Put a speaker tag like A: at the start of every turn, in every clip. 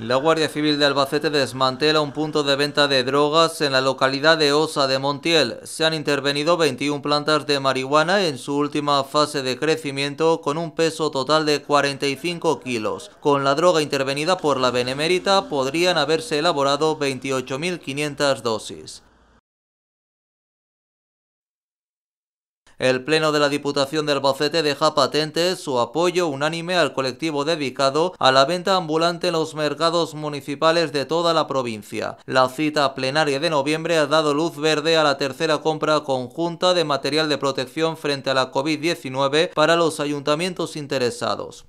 A: La Guardia Civil de Albacete desmantela un punto de venta de drogas en la localidad de Osa de Montiel. Se han intervenido 21 plantas de marihuana en su última fase de crecimiento con un peso total de 45 kilos. Con la droga intervenida por la Benemérita podrían haberse elaborado 28.500 dosis. El Pleno de la Diputación de Albacete deja patente su apoyo unánime al colectivo dedicado a la venta ambulante en los mercados municipales de toda la provincia. La cita plenaria de noviembre ha dado luz verde a la tercera compra conjunta de material de protección frente a la COVID-19 para los ayuntamientos interesados.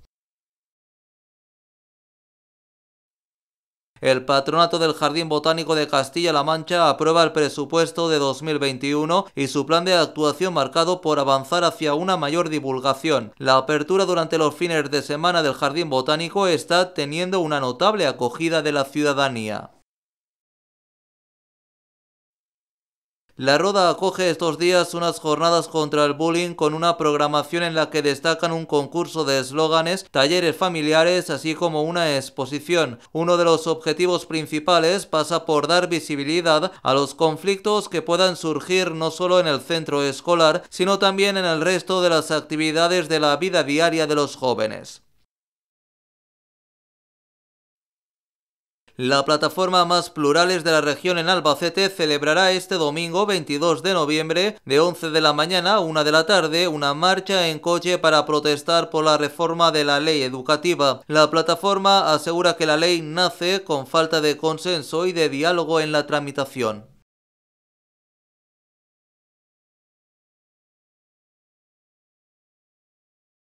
A: El Patronato del Jardín Botánico de Castilla-La Mancha aprueba el presupuesto de 2021 y su plan de actuación marcado por avanzar hacia una mayor divulgación. La apertura durante los fines de semana del Jardín Botánico está teniendo una notable acogida de la ciudadanía. La Roda acoge estos días unas jornadas contra el bullying con una programación en la que destacan un concurso de eslóganes, talleres familiares, así como una exposición. Uno de los objetivos principales pasa por dar visibilidad a los conflictos que puedan surgir no solo en el centro escolar, sino también en el resto de las actividades de la vida diaria de los jóvenes. La plataforma más plurales de la región en Albacete celebrará este domingo 22 de noviembre de 11 de la mañana a 1 de la tarde una marcha en coche para protestar por la reforma de la ley educativa. La plataforma asegura que la ley nace con falta de consenso y de diálogo en la tramitación.